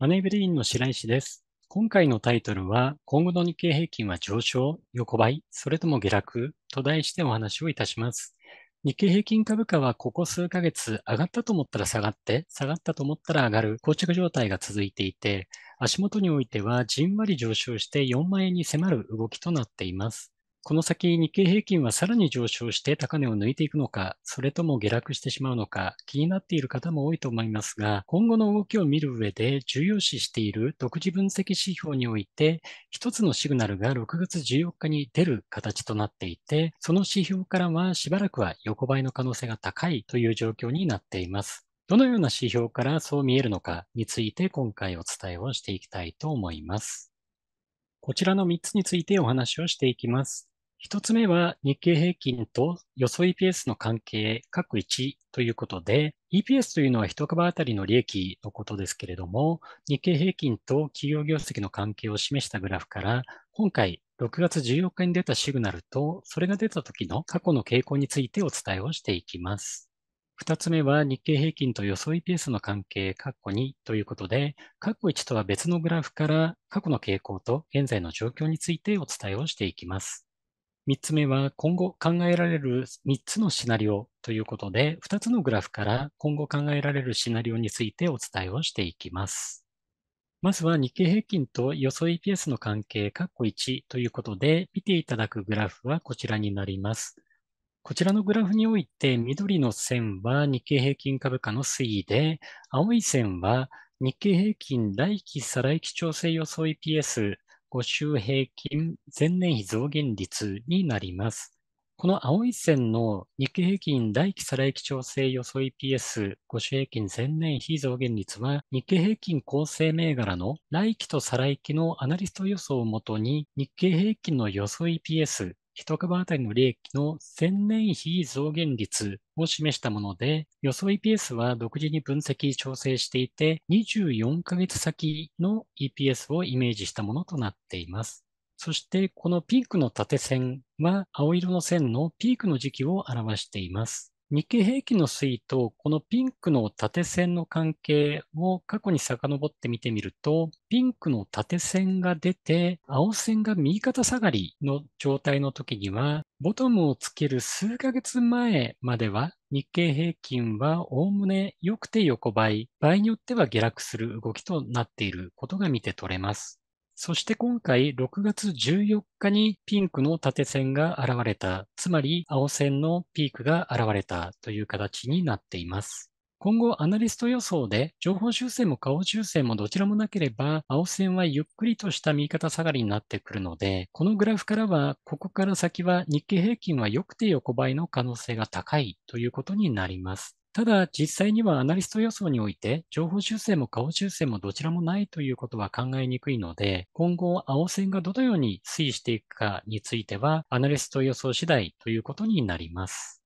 マネーブレインの白石です。今回のタイトルは、今後の日経平均は上昇、横ばい、それとも下落と題してお話をいたします。日経平均株価はここ数ヶ月上がったと思ったら下がって、下がったと思ったら上がる、膠着状態が続いていて、足元においてはじんわり上昇して4万円に迫る動きとなっています。この先日経平均はさらに上昇して高値を抜いていくのか、それとも下落してしまうのか、気になっている方も多いと思いますが、今後の動きを見る上で重要視している独自分析指標において、一つのシグナルが6月14日に出る形となっていて、その指標からはしばらくは横ばいの可能性が高いという状況になっています。どのような指標からそう見えるのかについて今回お伝えをしていきたいと思います。こちらの3つについてお話をしていきます。一つ目は日経平均と予想 EPS の関係、各1ということで、EPS というのは1株当たりの利益のことですけれども、日経平均と企業業績の関係を示したグラフから、今回6月14日に出たシグナルと、それが出た時の過去の傾向についてお伝えをしていきます。二つ目は日経平均と予想 EPS の関係、括弧2ということで、括弧1とは別のグラフから過去の傾向と現在の状況についてお伝えをしていきます。3つ目は今後考えられる3つのシナリオということで、2つのグラフから今後考えられるシナリオについてお伝えをしていきます。まずは日経平均と予想 EPS の関係、括弧1ということで、見ていただくグラフはこちらになります。こちらのグラフにおいて、緑の線は日経平均株価の推移で、青い線は日経平均来期再来期調整予想 EPS 5週平均前年比増減率になります。この青い線の日経平均第1期再来期調整予想 EPS 5週平均前年比増減率は日経平均構成銘柄の来期と再来期のアナリスト予想をもとに日経平均の予想 EPS 1株当たりの利益の前年比増減率を示したもので、予想 EPS は独自に分析、調整していて、24ヶ月先の EPS をイメージしたものとなっています。そしてこのピークの縦線は青色の線のピークの時期を表しています。日経平均の推移と、このピンクの縦線の関係を過去に遡って見てみると、ピンクの縦線が出て、青線が右肩下がりの状態の時には、ボトムをつける数ヶ月前までは、日経平均はおおむね良くて横ばい、場合によっては下落する動きとなっていることが見て取れます。そして今回6月14日にピンクの縦線が現れた、つまり青線のピークが現れたという形になっています。今後、アナリスト予想で、情報修正も顔修正もどちらもなければ、青線はゆっくりとした右肩下がりになってくるので、このグラフからは、ここから先は日経平均は良くて横ばいの可能性が高いということになります。ただ、実際にはアナリスト予想において、情報修正も顔修正もどちらもないということは考えにくいので、今後、青線がどのように推移していくかについては、アナリスト予想次第ということになります。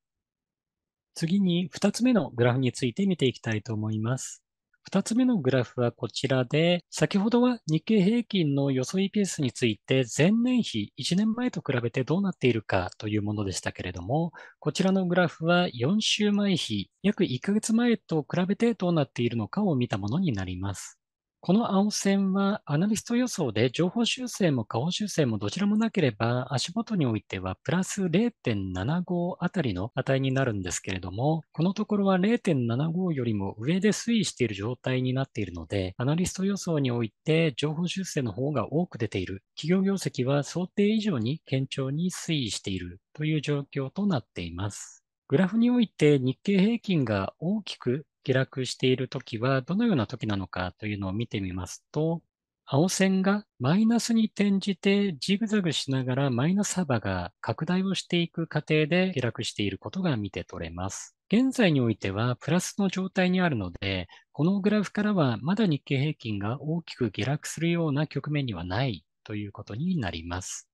次に、2つ目のグラフについて見ていきたいと思います。2つ目のグラフはこちらで、先ほどは日経平均の予想 EPS について前年比1年前と比べてどうなっているかというものでしたけれども、こちらのグラフは4週前比、約1ヶ月前と比べてどうなっているのかを見たものになります。この青線はアナリスト予想で情報修正も下方修正もどちらもなければ足元においてはプラス0.75あたりの値になるんですけれども、このところは0.75よりも上で推移している状態になっているので、アナリスト予想において情報修正の方が多く出ている。企業業績は想定以上に堅調に推移しているという状況となっています。グラフにおいて日経平均が大きく下落しているときは、どのようなときなのかというのを見てみますと、青線がマイナスに転じてジグザグしながらマイナス幅が拡大をしていく過程で下落していることが見て取れます。現在においてはプラスの状態にあるので、このグラフからはまだ日経平均が大きく下落するような局面にはないということになります。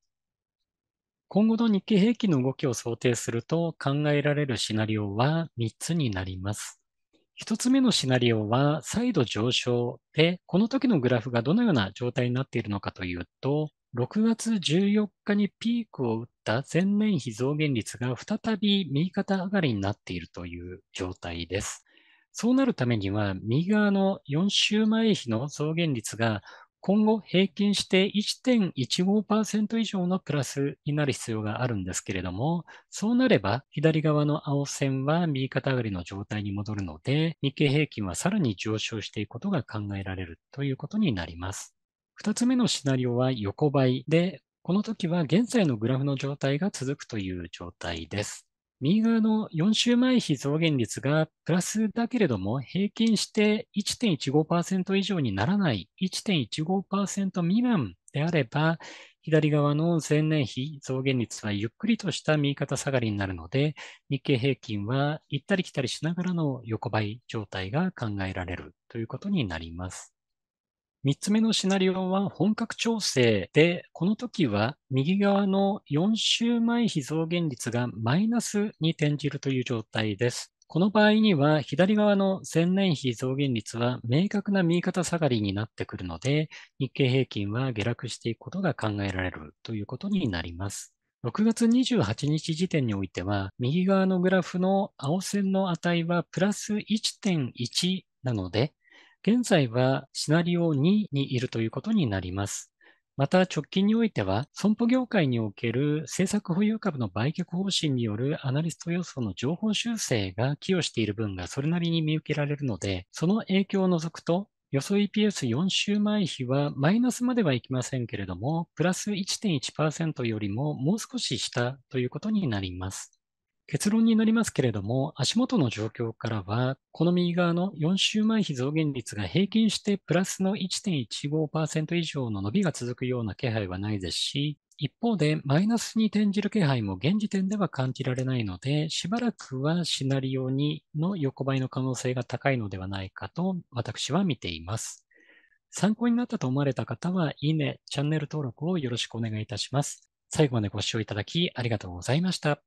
今後の日経平均の動きを想定すると考えられるシナリオは3つになります。1つ目のシナリオは再度上昇で、この時のグラフがどのような状態になっているのかというと、6月14日にピークを打った前年比増減率が再び右肩上がりになっているという状態です。そうなるためには、右側の4週前比の増減率が今後平均して1.15%以上のプラスになる必要があるんですけれども、そうなれば左側の青線は右肩上がりの状態に戻るので、日経平均はさらに上昇していくことが考えられるということになります。二つ目のシナリオは横ばいで、この時は現在のグラフの状態が続くという状態です。右側の4週前比増減率がプラスだけれども、平均して1.15%以上にならない、1.15%未満であれば、左側の前年比増減率はゆっくりとした右肩下がりになるので、日経平均は行ったり来たりしながらの横ばい状態が考えられるということになります。3つ目のシナリオは本格調整で、この時は右側の4週前比増減率がマイナスに転じるという状態です。この場合には、左側の前年比増減率は明確な右肩下がりになってくるので、日経平均は下落していくことが考えられるということになります。6月28日時点においては、右側のグラフの青線の値はプラス1.1なので、現在はシナリオ2にいるということになります。また直近においては、損保業界における政策保有株の売却方針によるアナリスト予想の情報修正が寄与している分がそれなりに見受けられるので、その影響を除くと、予想 EPS4 週前比はマイナスまではいきませんけれども、プラス1.1%よりももう少し下ということになります。結論になりますけれども、足元の状況からは、この右側の4週前比増減率が平均してプラスの1.15%以上の伸びが続くような気配はないですし、一方で、マイナスに転じる気配も現時点では感じられないので、しばらくはシナリオ2の横ばいの可能性が高いのではないかと私は見ています。参考になったと思われた方は、いいね、チャンネル登録をよろしくお願いいたします。最後までご視聴いただきありがとうございました。